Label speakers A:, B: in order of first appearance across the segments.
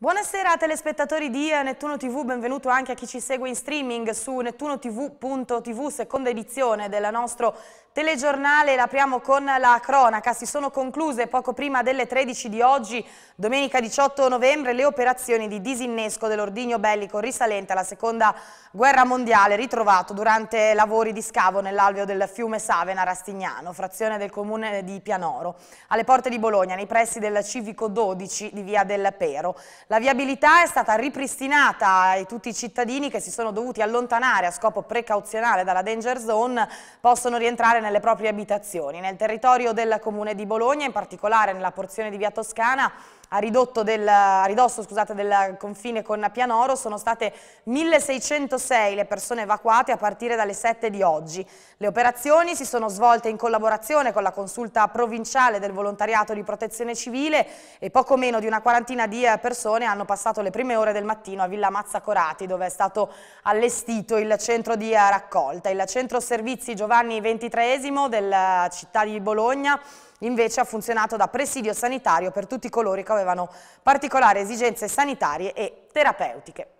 A: Buonasera telespettatori di Nettuno TV, benvenuto anche a chi ci segue in streaming su nettunotv.tv, seconda edizione del nostro telegiornale l'apriamo con la cronaca. Si sono concluse poco prima delle 13 di oggi, domenica 18 novembre, le operazioni di disinnesco dell'ordigno bellico risalente alla seconda guerra mondiale ritrovato durante lavori di scavo nell'alveo del fiume Savena Rastignano, frazione del comune di Pianoro, alle porte di Bologna, nei pressi del civico 12 di via del Pero. La viabilità è stata ripristinata e tutti i cittadini che si sono dovuti allontanare a scopo precauzionale dalla danger zone possono rientrare nel nelle proprie abitazioni. Nel territorio del comune di Bologna, in particolare nella porzione di via Toscana, a, del, a ridosso scusate, del confine con Pianoro sono state 1606 le persone evacuate a partire dalle 7 di oggi. Le operazioni si sono svolte in collaborazione con la consulta provinciale del volontariato di protezione civile e poco meno di una quarantina di eh, persone hanno passato le prime ore del mattino a Villa Mazza Corati dove è stato allestito il centro di eh, raccolta. Il centro servizi Giovanni XXIII della città di Bologna invece ha funzionato da presidio sanitario per tutti coloro che avevano particolari esigenze sanitarie e terapeutiche.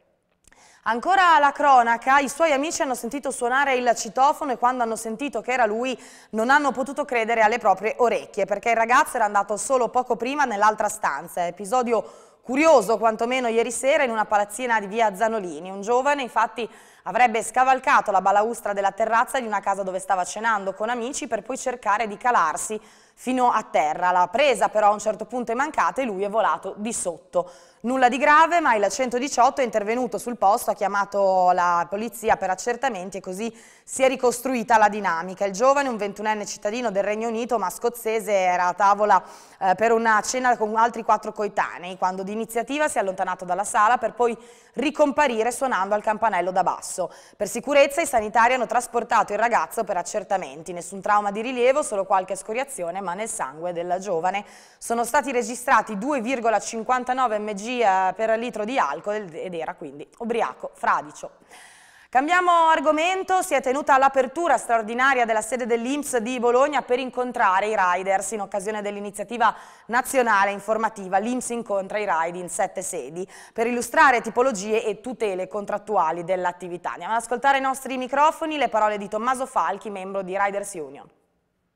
A: Ancora la cronaca, i suoi amici hanno sentito suonare il citofono e quando hanno sentito che era lui non hanno potuto credere alle proprie orecchie perché il ragazzo era andato solo poco prima nell'altra stanza, episodio curioso quantomeno ieri sera in una palazzina di via Zanolini. Un giovane infatti avrebbe scavalcato la balaustra della terrazza di una casa dove stava cenando con amici per poi cercare di calarsi fino a terra. La presa però a un certo punto è mancata e lui è volato di sotto. Nulla di grave, ma il 118 è intervenuto sul posto, ha chiamato la polizia per accertamenti e così si è ricostruita la dinamica. Il giovane, un 21enne cittadino del Regno Unito, ma scozzese, era a tavola eh, per una cena con altri quattro coetanei, quando d'iniziativa si è allontanato dalla sala per poi ricomparire suonando al campanello da basso. Per sicurezza i sanitari hanno trasportato il ragazzo per accertamenti. Nessun trauma di rilievo, solo qualche scoriazione, ma nel sangue della giovane. Sono stati registrati 2,59 mg mg per litro di alcol ed era quindi ubriaco, fradicio. Cambiamo argomento, si è tenuta l'apertura straordinaria della sede dell'Inps di Bologna per incontrare i riders in occasione dell'iniziativa nazionale informativa L'Inps incontra i ride in sette sedi per illustrare tipologie e tutele contrattuali dell'attività. Andiamo ad ascoltare i nostri microfoni, le parole di Tommaso Falchi, membro di Riders Union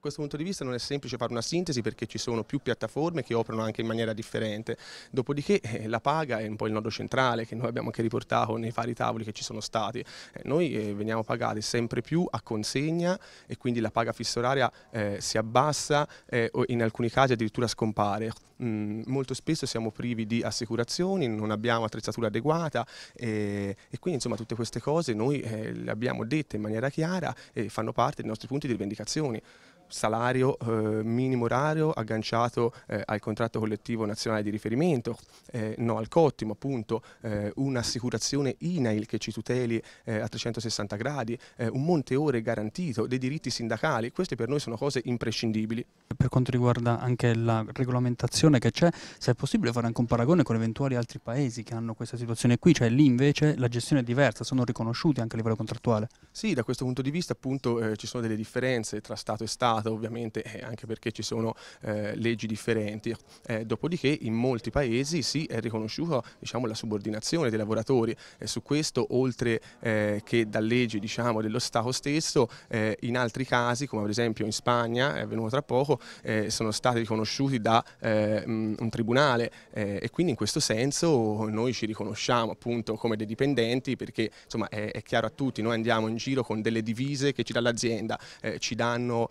B: questo punto di vista non è semplice fare una sintesi perché ci sono più piattaforme che operano anche in maniera differente. Dopodiché eh, la paga è un po' il nodo centrale che noi abbiamo anche riportato nei vari tavoli che ci sono stati. Eh, noi eh, veniamo pagati sempre più a consegna e quindi la paga fissa fissoraria eh, si abbassa eh, o in alcuni casi addirittura scompare. Mm, molto spesso siamo privi di assicurazioni, non abbiamo attrezzatura adeguata eh, e quindi insomma tutte queste cose noi le abbiamo dette in maniera chiara e fanno parte dei nostri punti di rivendicazione salario eh, minimo orario agganciato eh, al contratto collettivo nazionale di riferimento, eh, no al cottimo appunto, eh, un'assicurazione INAIL che ci tuteli eh, a 360 gradi, eh, un monte ore garantito, dei diritti sindacali, queste per noi sono cose imprescindibili. Per quanto riguarda anche la regolamentazione che c'è, se è possibile fare anche un paragone con eventuali altri paesi che hanno questa situazione qui, cioè lì invece la gestione è diversa, sono riconosciuti anche a livello contrattuale? Sì, da questo punto di vista appunto ci sono delle differenze tra Stato e Stato, regolata ovviamente eh, anche perché ci sono eh, leggi differenti, eh, dopodiché in molti paesi si è riconosciuta diciamo, la subordinazione dei lavoratori e su questo oltre eh, che da leggi diciamo, dello Stato stesso eh, in altri casi come ad esempio in Spagna è avvenuto tra poco sono stati riconosciuti da mm, un tribunale e quindi in questo senso noi ci riconosciamo appunto come dei dipendenti perché insomma è, è chiaro a tutti noi andiamo in giro con delle divise che ci dà l'azienda, ci danno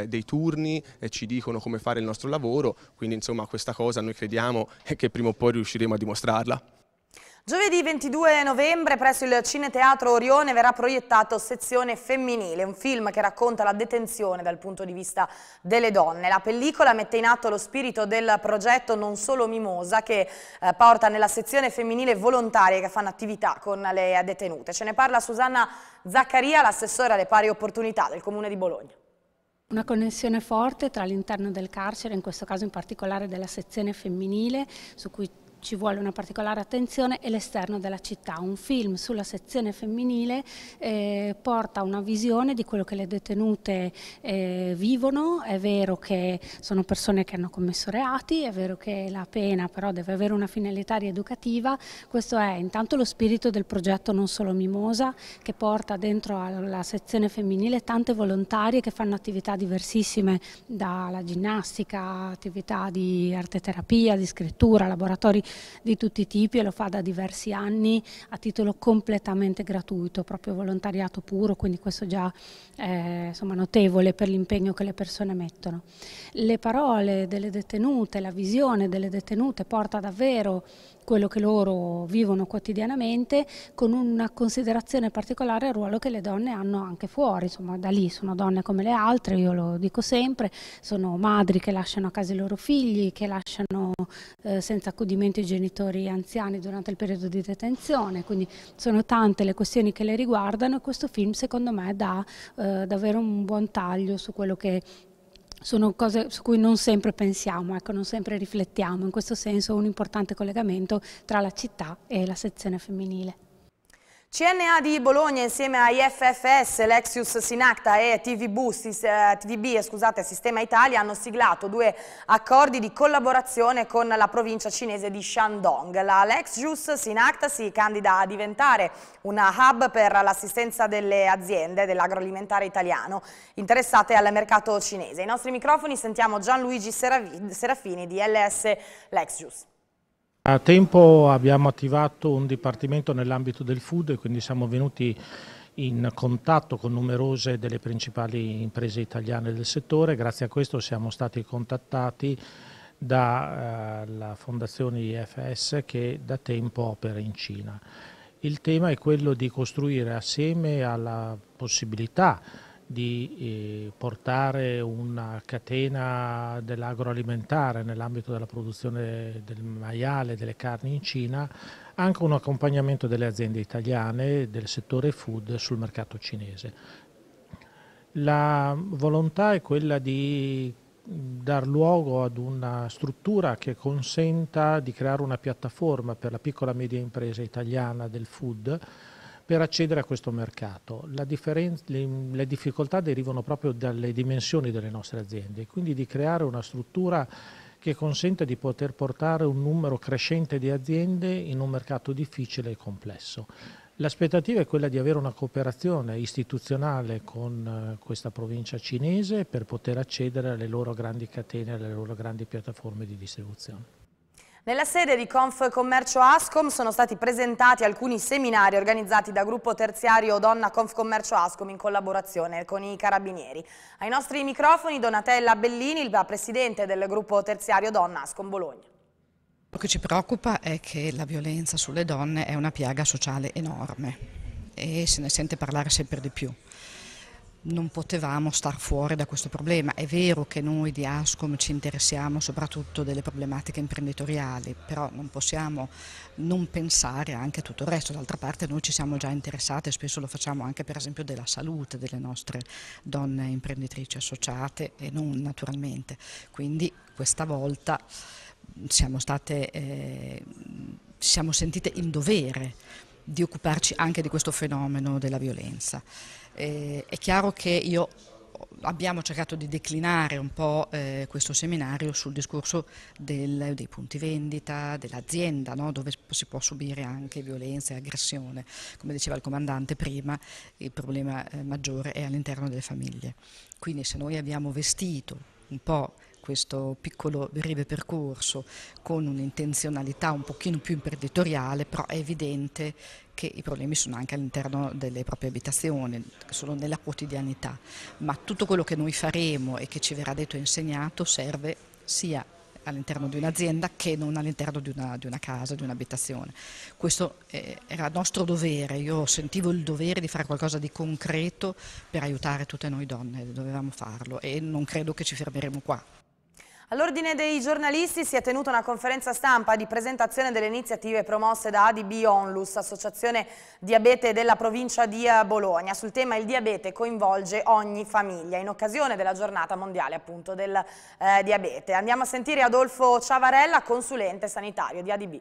B: eh, dei turni, eh, ci dicono come fare il nostro lavoro, quindi insomma questa cosa noi crediamo che prima o poi riusciremo a dimostrarla.
A: Giovedì 22 novembre presso il Cineteatro Orione verrà proiettato Sezione Femminile, un film che racconta la detenzione dal punto di vista delle donne. La pellicola mette in atto lo spirito del progetto Non Solo Mimosa che eh, porta nella sezione femminile volontarie che fanno attività con le detenute. Ce ne parla Susanna Zaccaria, l'assessore alle pari opportunità del Comune di Bologna
C: una connessione forte tra l'interno del carcere, in questo caso in particolare della sezione femminile, su cui ci vuole una particolare attenzione è l'esterno della città. Un film sulla sezione femminile eh, porta una visione di quello che le detenute eh, vivono, è vero che sono persone che hanno commesso reati, è vero che la pena però deve avere una finalità rieducativa, questo è intanto lo spirito del progetto Non Solo Mimosa che porta dentro alla sezione femminile tante volontarie che fanno attività diversissime dalla ginnastica, attività di arteterapia, di scrittura, laboratori di tutti i tipi e lo fa da diversi anni a titolo completamente gratuito, proprio volontariato puro, quindi questo già è insomma, notevole per l'impegno che le persone mettono. Le parole delle detenute, la visione delle detenute porta davvero quello che loro vivono quotidianamente con una considerazione particolare al ruolo che le donne hanno anche fuori, insomma da lì sono donne come le altre, io lo dico sempre, sono madri che lasciano a casa i loro figli, che lasciano eh, senza accudimento i genitori anziani durante il periodo di detenzione, quindi sono tante le questioni che le riguardano e questo film secondo me dà eh, davvero un buon taglio su quello che sono cose su cui non sempre pensiamo, ecco, non sempre riflettiamo, in questo senso un importante collegamento tra la città e la sezione femminile.
A: CNA di Bologna insieme a IFFS, Lexius Sinacta e TVB, eh, TVB scusate, Sistema Italia hanno siglato due accordi di collaborazione con la provincia cinese di Shandong. La Lexius Sinacta si candida a diventare una hub per l'assistenza delle aziende dell'agroalimentare italiano interessate al mercato cinese. I nostri microfoni sentiamo Gianluigi Serafini di LS Lexius.
D: A tempo abbiamo attivato un dipartimento nell'ambito del food e quindi siamo venuti in contatto con numerose delle principali imprese italiane del settore, grazie a questo siamo stati contattati dalla eh, fondazione IFS che da tempo opera in Cina. Il tema è quello di costruire assieme alla possibilità di eh, portare una catena dell'agroalimentare nell'ambito della produzione del maiale e delle carni in Cina, anche un accompagnamento delle aziende italiane del settore food sul mercato cinese. La volontà è quella di dar luogo ad una struttura che consenta di creare una piattaforma per la piccola e media impresa italiana del food per accedere a questo mercato. Le, le, difficoltà derivano proprio dalle dimensioni delle nostre aziende, quindi di creare una struttura che consente di poter portare un numero crescente di aziende in un mercato difficile e complesso. L'aspettativa è quella di avere una cooperazione istituzionale con eh, questa provincia cinese per poter accedere alle loro grandi catene, alle loro grandi piattaforme di distribuzione.
A: Nella sede di Confcommercio Ascom sono stati presentati alcuni seminari organizzati da gruppo terziario Donna Confcommercio Ascom in collaborazione con i carabinieri. Ai nostri microfoni Donatella Bellini, la presidente del gruppo terziario Donna Ascom Bologna.
E: Quello che ci preoccupa è che la violenza sulle donne è una piaga sociale enorme e se ne sente parlare sempre di più non potevamo star fuori da questo problema. È vero che noi di Ascom ci interessiamo soprattutto delle problematiche imprenditoriali, però non possiamo non pensare anche a tutto il resto. D'altra parte noi ci siamo già interessate, spesso lo facciamo anche per esempio della salute delle nostre donne imprenditrici associate e non naturalmente. Quindi questa volta siamo state, eh, siamo sentite in dovere di occuparci anche di questo fenomeno della violenza. Eh, è chiaro che io abbiamo cercato di declinare un po' eh, questo seminario sul discorso del, dei punti vendita, dell'azienda, no? dove si può subire anche violenza e aggressione. Come diceva il comandante prima, il problema eh, maggiore è all'interno delle famiglie. Quindi se noi abbiamo vestito un po' questo piccolo breve percorso con un'intenzionalità un pochino più imprenditoriale, però è evidente che i problemi sono anche all'interno delle proprie abitazioni, sono nella quotidianità, ma tutto quello che noi faremo e che ci verrà detto e insegnato serve sia all'interno di un'azienda che non all'interno di, di una, casa, di un'abitazione. Questo eh, era nostro dovere, io sentivo il dovere di fare qualcosa di concreto per aiutare tutte noi donne, dovevamo farlo e non credo che ci fermeremo qua.
A: All'ordine dei giornalisti si è tenuta una conferenza stampa di presentazione delle iniziative promosse da ADB Onlus, Associazione Diabete della provincia di Bologna. Sul tema il diabete coinvolge ogni famiglia, in occasione della giornata mondiale appunto del eh, diabete. Andiamo a sentire Adolfo Ciavarella, consulente sanitario di ADB.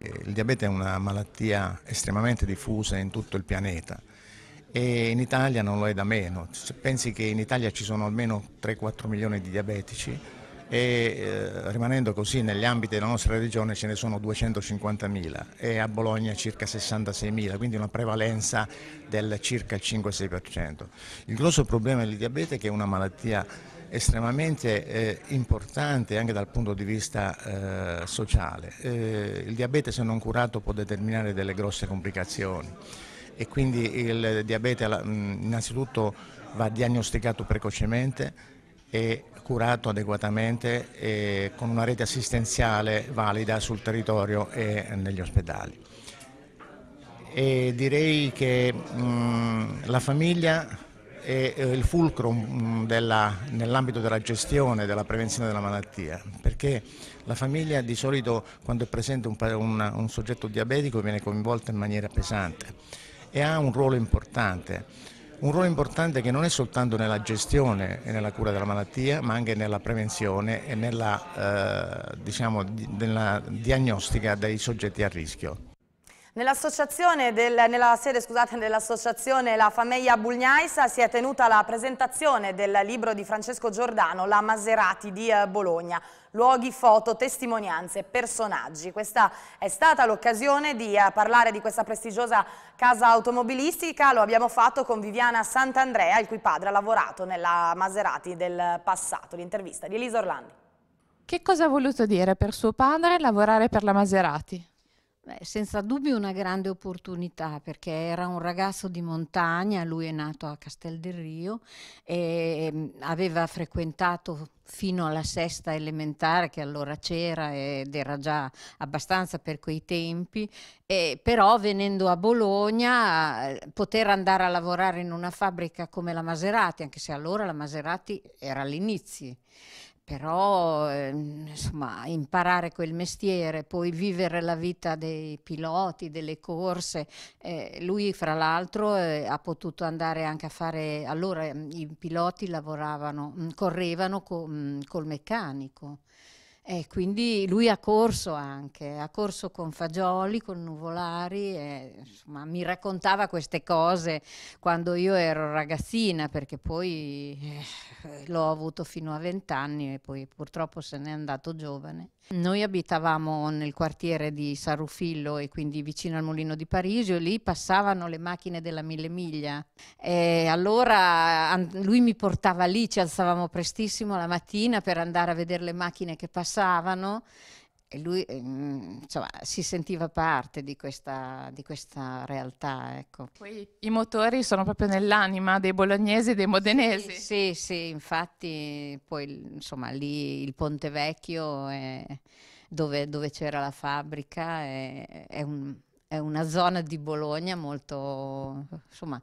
F: Il diabete è una malattia estremamente diffusa in tutto il pianeta e in Italia non lo è da meno. Se pensi che in Italia ci sono almeno 3-4 milioni di diabetici, e eh, rimanendo così negli ambiti della nostra regione ce ne sono 250.000 e a Bologna circa 66.000, quindi una prevalenza del circa 5-6%. Il grosso problema del diabete è che è una malattia estremamente eh, importante anche dal punto di vista eh, sociale. Eh, il diabete se non curato può determinare delle grosse complicazioni e quindi il diabete innanzitutto va diagnosticato precocemente e curato adeguatamente e con una rete assistenziale valida sul territorio e negli ospedali. E direi che mh, mm, la famiglia è eh, il fulcro mm, nell'ambito della gestione della prevenzione della malattia, perché la famiglia di solito quando è presente un, un, un soggetto diabetico viene coinvolta in maniera pesante e ha un ruolo importante un ruolo importante che non è soltanto nella gestione e nella cura della malattia, ma anche nella prevenzione e nella, eh, diciamo, nella diagnostica dei soggetti a rischio.
A: Nell'associazione del, nella sede dell'associazione La Famiglia Bugnaisa si è tenuta la presentazione del libro di Francesco Giordano, La Maserati di eh, Bologna. Luoghi, foto, testimonianze, personaggi. Questa è stata l'occasione di eh, parlare di questa prestigiosa casa automobilistica. Lo abbiamo fatto con Viviana Sant'Andrea, il cui padre ha lavorato nella Maserati del passato. L'intervista di Elisa Orlandi.
G: Che cosa ha voluto dire per suo padre lavorare per la Maserati?
H: Beh, senza dubbio una grande opportunità perché era un ragazzo di montagna, lui è nato a Castel del Rio e ehm, aveva frequentato fino alla sesta elementare che allora c'era ed era già abbastanza per quei tempi, e però venendo a Bologna eh, poter andare a lavorare in una fabbrica come la Maserati, anche se allora la Maserati era all'inizio però eh, insomma, imparare quel mestiere, poi vivere la vita dei piloti, delle corse, eh, lui fra l'altro eh, ha potuto andare anche a fare, allora i piloti lavoravano, mm, correvano co, mm, col meccanico e quindi lui ha corso anche, ha corso con Fagioli, con Nuvolari, e, insomma, mi raccontava queste cose quando io ero ragazzina, perché poi eh, l'ho avuto fino a vent'anni e poi purtroppo se n'è andato giovane. Noi abitavamo nel quartiere di San Rufillo e quindi vicino al Mulino di Parigi e lì passavano le macchine della Mille Miglia e allora lui mi portava lì, ci alzavamo prestissimo la mattina per andare a vedere le macchine che passavano e lui mm, insomma, si sentiva parte di questa, di questa realtà. Ecco. Poi i motori sono proprio nell'anima dei bolognesi e dei modenesi. Sì, sì, sì, infatti poi insomma, lì il Ponte Vecchio è, dove, dove, c'era la fabbrica è, è, un, è, una zona di Bologna molto, insomma,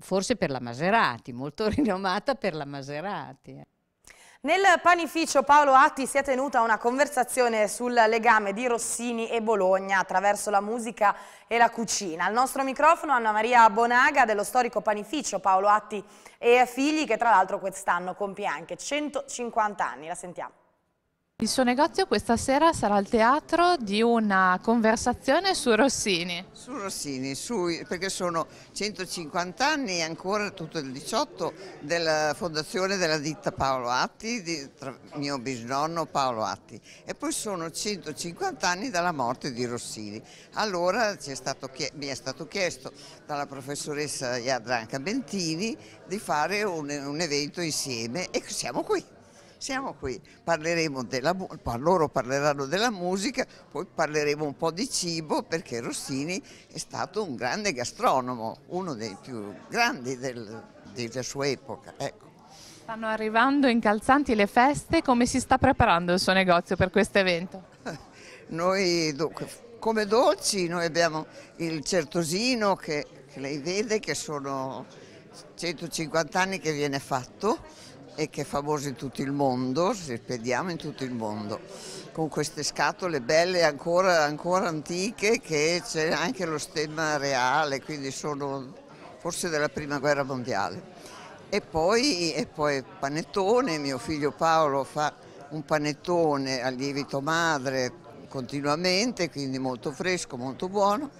H: forse per la Maserati, molto rinomata per la Maserati. Eh.
A: Nel panificio Paolo Atti si è tenuta una conversazione sul legame di Rossini e Bologna attraverso la musica e la cucina. Al nostro microfono Anna Maria Bonaga dello storico panificio Paolo Atti e figli che tra l'altro quest'anno compie anche 150 anni. La sentiamo.
G: Il suo negozio questa sera sarà il teatro di una conversazione su Rossini.
I: Su Rossini, su, perché sono 150 anni e ancora tutto il 18 della fondazione della ditta Paolo Atti, di, tra, mio bisnonno Paolo Atti. E poi sono 150 anni dalla morte di Rossini. Allora è stato, mi è stato chiesto dalla professoressa Iadranca Bentini di fare un, un evento insieme e siamo qui. Siamo qui, della, loro parleranno della musica, poi parleremo un po' di cibo perché Rossini è stato un grande gastronomo, uno dei più grandi del, della sua epoca. Ecco.
G: Stanno arrivando incalzanti le feste, come si sta preparando il suo negozio per questo evento?
I: Noi dunque, come dolci noi abbiamo il certosino che, che lei vede che sono 150 anni che viene fatto e che è famoso in tutto il mondo, spediamo in tutto il mondo, con queste scatole belle ancora, ancora antiche che c'è anche lo stemma reale, quindi sono forse della prima guerra mondiale. E poi, e poi panettone, mio figlio Paolo fa un panettone a lievito madre continuamente, quindi molto fresco, molto buono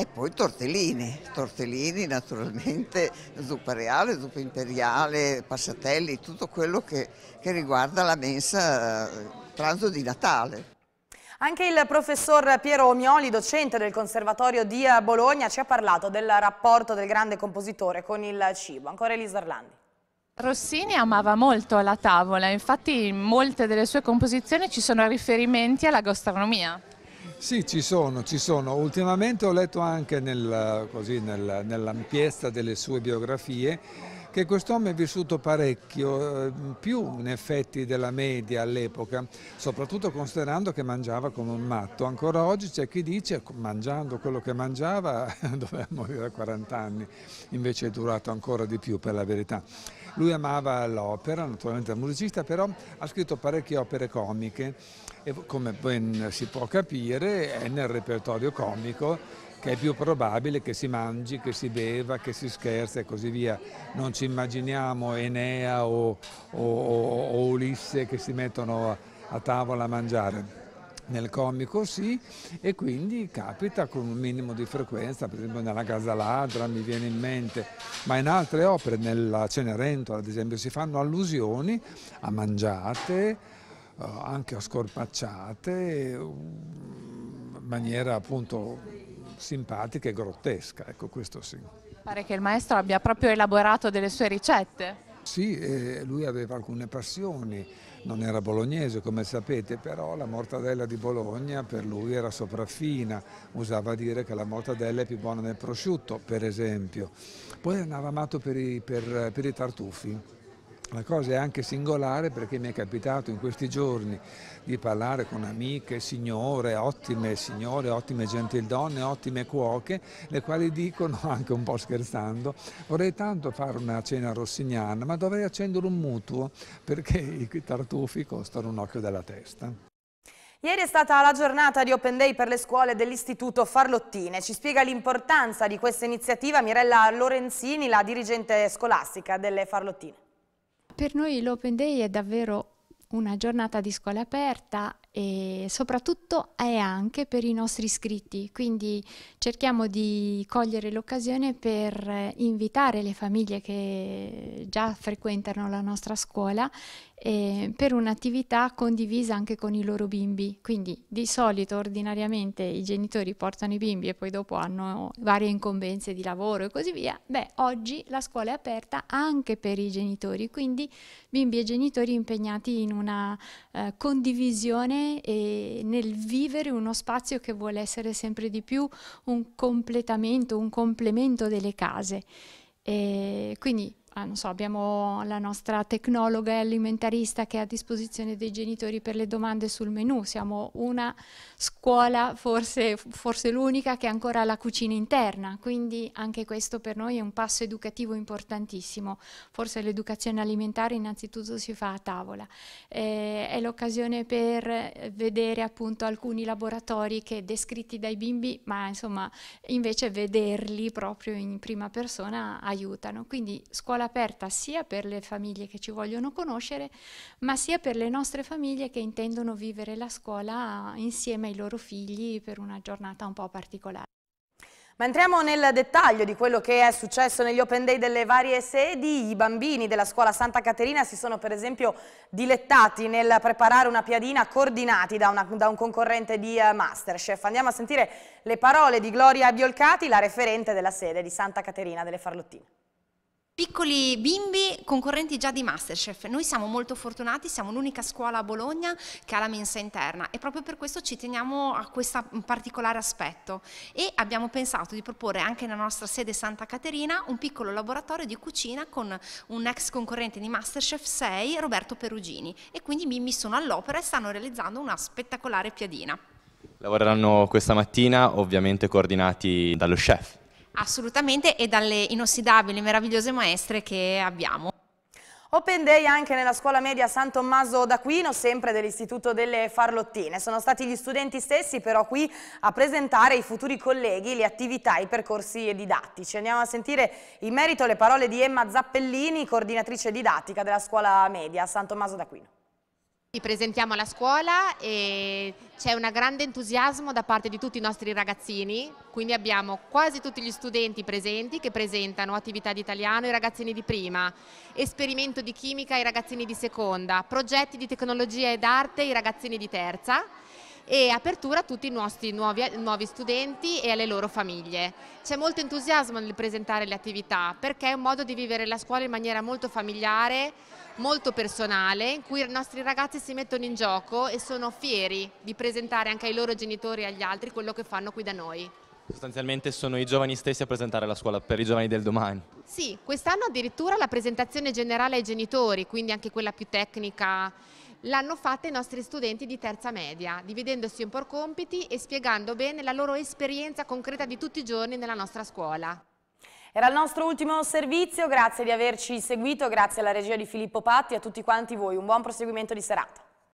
I: e poi tortellini, tortellini naturalmente, zuppa reale, zuppa imperiale, passatelli, tutto quello che, che riguarda la mensa eh, pranzo di Natale.
A: Anche il professor Piero Omioli, docente del Conservatorio di eh, Bologna, ci ha parlato del rapporto del grande compositore con il cibo. Ancora Elisa Orlandi.
G: Rossini amava molto la tavola, infatti in molte delle sue composizioni ci sono riferimenti alla gastronomia.
J: Sì, ci sono, ci sono. Ultimamente ho letto anche nel, nell'ampiezza delle sue biografie che quest'uomo è vissuto parecchio, eh, più in effetti della media all'epoca, soprattutto considerando che mangiava come un matto. Ancora oggi c'è chi dice mangiando quello che mangiava doveva morire a 40 anni, invece è durato ancora di più per la verità. Lui amava l'opera, naturalmente il musicista, però ha scritto parecchie opere comiche e come ben si può capire è nel repertorio comico che è più probabile che si mangi, che si beva, che si scherza e così via. Non ci immaginiamo Enea o, o, o, o Ulisse che si mettono a, a tavola a mangiare nel comico sì e quindi capita con un minimo di frequenza, per esempio nella Casaladra mi viene in mente, ma in altre opere, nella Cenerentola ad esempio, si fanno allusioni a mangiate, eh, anche a scorpacciate, mm, in maniera appunto simpatica e grottesca, ecco questo sì.
G: Pare che il maestro abbia proprio elaborato delle sue ricette.
J: Sì, lui aveva alcune passioni, non era bolognese come sapete, però la mortadella di Bologna per lui era sopraffina, usava dire che la mortadella è più buona del prosciutto, per esempio. Poi andava amato per i, per, per i tartufi, la cosa è anche singolare perché mi è capitato in questi giorni di parlare con amiche, signore, ottime signore, ottime gentildonne, ottime cuoche, le quali dicono, anche un po' scherzando, vorrei tanto fare una cena rossignana, ma dovrei accendere un mutuo perché i tartufi costano un occhio della testa.
A: Ieri è stata la giornata di Open Day per le scuole dell'Istituto Farlottine. Ci spiega l'importanza di questa iniziativa Mirella Lorenzini, la dirigente scolastica delle Farlottine.
K: Per noi l'Open Day è davvero una giornata di scuola aperta e soprattutto è anche per i nostri iscritti, quindi cerchiamo di cogliere l'occasione per invitare le famiglie che già frequentano la nostra scuola eh, per un'attività condivisa anche con i loro bimbi. Quindi di solito ordinariamente i genitori portano i bimbi e poi dopo hanno varie incombenze di lavoro e così via. Beh, oggi la scuola è aperta anche per i genitori, quindi bimbi e genitori impegnati in una eh, condivisione e nel vivere uno spazio che vuole essere sempre di più un completamento, un complemento delle case. E quindi ah, so, abbiamo la nostra tecnologa e alimentarista che è a disposizione dei genitori per le domande sul menù, siamo una scuola, forse, forse l'unica, che ancora ha la cucina interna, quindi anche questo per noi è un passo educativo importantissimo, forse l'educazione alimentare innanzitutto si fa a tavola, eh, è l'occasione per vedere appunto alcuni laboratori che descritti dai bimbi, ma insomma invece vederli proprio in prima persona aiutano, quindi scuola aperta sia per le famiglie che ci vogliono conoscere, ma sia per le nostre famiglie che intendono vivere la scuola insieme ai loro figli per una giornata un
A: po' particolare. Ma entriamo nel dettaglio di quello che è successo negli open day delle varie sedi. I bambini della scuola Santa Caterina si sono per esempio dilettati nel preparare una piadina coordinati da, una, da un concorrente di eh, Masterchef. Andiamo a sentire le parole di Gloria Biolcati, la referente della sede di Santa Caterina delle Farlottine
H: piccoli bimbi concorrenti già di Masterchef. Noi siamo molto fortunati, siamo l'unica scuola a Bologna che ha la mensa interna e proprio per questo ci teniamo a questo particolare aspetto e abbiamo pensato di proporre anche nella nostra sede Santa Caterina un piccolo laboratorio di cucina con un ex concorrente di Masterchef 6, Roberto Perugini e quindi i bimbi sono all'opera e stanno realizzando una spettacolare piadina.
B: Lavoreranno questa mattina ovviamente coordinati dallo chef.
H: Assolutamente e dalle inossidabili, e meravigliose maestre che abbiamo.
A: Open Day anche nella scuola media San Tommaso d'Aquino, sempre dell'Istituto delle Farlottine. Sono stati gli studenti stessi però qui a presentare ai futuri colleghi le attività, i percorsi didattici. Andiamo a sentire in merito le parole di Emma Zappellini, coordinatrice didattica della scuola media San Tommaso d'Aquino.
G: Ci presentiamo alla scuola e c'è un grande entusiasmo da parte di tutti i nostri ragazzini, quindi abbiamo quasi tutti gli studenti presenti che presentano attività di italiano ai ragazzini di prima, esperimento di chimica ai ragazzini di seconda, progetti di tecnologia ed arte ai ragazzini di terza e apertura a tutti i nostri nuovi, nuovi studenti e alle loro famiglie. C'è molto entusiasmo nel presentare le attività perché è un modo di vivere la scuola in maniera molto familiare, molto personale, in cui i nostri ragazzi si mettono in gioco e sono fieri di presentare anche ai loro genitori e agli altri quello che fanno qui da noi.
B: Sostanzialmente sono i giovani stessi a presentare la scuola per i giovani del domani.
G: Sì, quest'anno addirittura la presentazione generale ai genitori, quindi anche quella più tecnica l'hanno fatta i nostri studenti di terza media, dividendosi un po' compiti e spiegando bene la loro
A: esperienza concreta di tutti i giorni nella nostra scuola. Era il nostro ultimo servizio, grazie di averci seguito, grazie alla regia di Filippo Patti e a tutti quanti voi. Un buon proseguimento di serata.